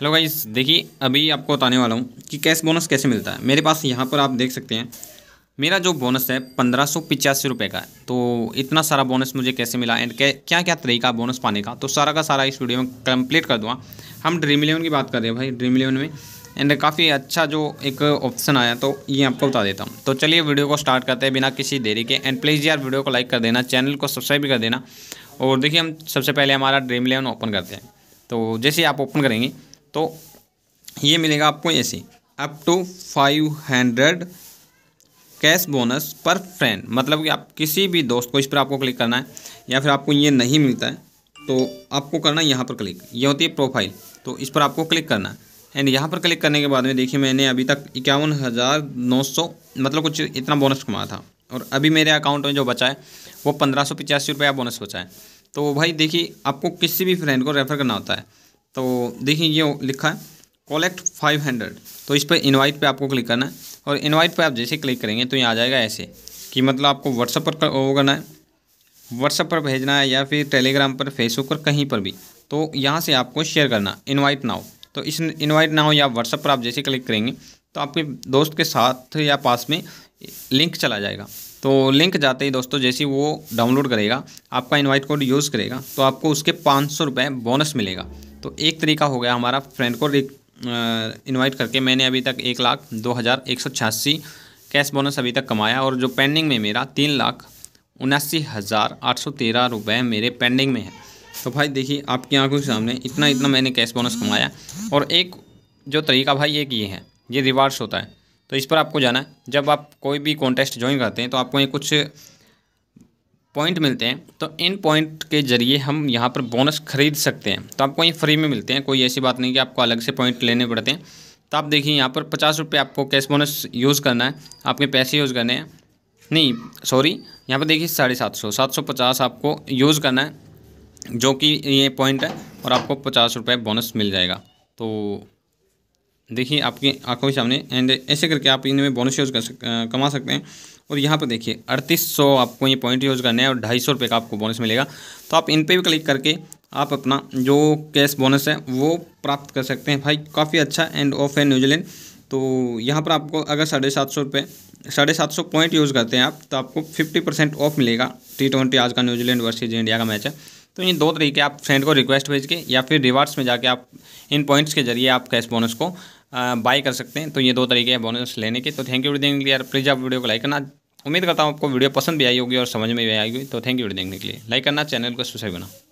hello guys देखिए अभी आपको बताने वाला हूँ कि कैश बोनस कैसे मिलता है मेरे पास यहाँ पर आप देख सकते हैं मेरा जो बोनस है पंद्रह सौ पिचासी रुपये का है तो इतना सारा बोनस मुझे कैसे मिला एंड क्या क्या तरीका बोनस पाने का तो सारा का सारा इस वीडियो में कंप्लीट कर दूँगा हम ड्रीम इलेवन की बात कर रहे हैं भाई ड्रीम इलेवन में एंड काफ़ी अच्छा जो एक ऑप्शन आया तो ये आपको बता देता हूँ तो चलिए वीडियो को स्टार्ट करते हैं बिना किसी देरी के एंड प्लीज़ यार वीडियो को लाइक कर देना चैनल को सब्सक्राइब भी कर देना और देखिए हम सबसे पहले हमारा ड्रीम इलेवन ओपन करते हैं तो जैसे आप ओपन करेंगे तो ये मिलेगा आपको ऐसे up to five hundred cash bonus per friend मतलब कि आप किसी भी दोस्त को इस पर आपको क्लिक करना है या फिर आपको ये नहीं मिलता है तो आपको करना है यहाँ पर क्लिक ये होती है प्रोफाइल तो इस पर आपको क्लिक करना है एंड यहाँ पर क्लिक करने के बाद में देखिए मैंने अभी तक इक्यावन हज़ार नौ सौ मतलब कुछ इतना बोनस कमाया था और अभी मेरे अकाउंट में जो बचा है वो पंद्रह सौ पिचासी रुपया बोनस बचा है तो भाई देखिए आपको किसी भी फ्रेंड को रेफ़र करना होता है तो देखिए ये लिखा है कॉलेक्ट फाइव हंड्रेड तो इस पर इनवाइट पे आपको क्लिक करना है और इनवाइट पे आप जैसे क्लिक करेंगे तो ये आ जाएगा ऐसे कि मतलब आपको व्हाट्सअप पर वो करना है व्हाट्सअप पर भेजना है या फिर टेलीग्राम पर फेसबुक पर कहीं पर भी तो यहाँ से आपको शेयर करना इनवाइट नाउ तो इस इनवाइट नाउ या व्हाट्सअप पर आप जैसे क्लिक करेंगे तो आपके दोस्त के साथ या पास में लिंक चला जाएगा तो लिंक जाते ही दोस्तों जैसे वो डाउनलोड करेगा आपका इनवाइट कोड यूज़ करेगा तो आपको उसके पाँच सौ रुपये बोनस मिलेगा तो एक तरीका हो गया हमारा फ्रेंड को इनवाइट करके मैंने अभी तक एक लाख दो हज़ार एक सौ छियासी कैश बोनस अभी तक कमाया और जो पेंडिंग में मेरा तीन लाख उनासी हज़ार आठ सौ तेरह रुपये मेरे पेंडिंग में है तो भाई देखिए आपकी आंखों के सामने इतना इतना मैंने कैश बोनस कमाया और एक जो तरीका भाई एक ये है ये रिवार्ड्स होता है तो इस पर आपको जाना है जब आप कोई भी कॉन्टेस्ट ज्वाइन करते हैं तो आपको ये कुछ पॉइंट मिलते हैं तो इन पॉइंट के ज़रिए हम यहाँ पर बोनस खरीद सकते हैं तो आपको ये फ्री में मिलते हैं कोई ऐसी बात नहीं कि आपको अलग से पॉइंट लेने पड़ते हैं तो आप देखिए यहाँ पर पचास रुपये आपको कैश बोनस यूज़ करना है आपके पैसे यूज़ करने हैं नहीं सॉरी यहाँ पर देखिए साढ़े सात सौ सात सौ पचास आपको यूज़ करना है जो कि ये पॉइंट है और आपको पचास रुपये बोनस मिल जाएगा तो देखिए आपकी आंखों के सामने एंड ऐसे करके आप इनमें बोनस यूज़ कर सक कमा सकते हैं और यहाँ पर देखिए अड़तीस सौ आपको ये पॉइंट यूज़ करना है और ढाई सौ रुपये का आपको बोनस मिलेगा तो आप इन पर भी क्लिक करके आप अपना जो कैश बोनस है वो प्राप्त कर सकते हैं भाई काफ़ी अच्छा एंड ऑफ है न्यूजीलैंड तो यहाँ पर आपको अगर साढ़े सात सौ रुपये साढ़े सात सौ पॉइंट यूज़ करते हैं आप तो आपको फिफ्टी परसेंट ऑफ मिलेगा टी ट्वेंटी आज का न्यूजीलैंड वर्सेज इंडिया का मैच है तो ये दो तरीके आप फ्रेंड को रिक्वेस्ट भेज के या फिर रिवार्ड्स में जाके आप इन पॉइंट्स के जरिए आप कैश बोनस को बाय कर सकते हैं तो ये दो तरीके हैं बोनस लेने के तो थैंक यू वीडियो देखने के लिए यार प्लीज़ आप वीडियो को लाइक करना उम्मीद करता हूँ आपको वीडियो पसंद भी आई होगी और समझ में भी आई होगी तो थैंक यू वीडियो देखने के लिए लाइक करना चैनल को सब्सक्राइब करना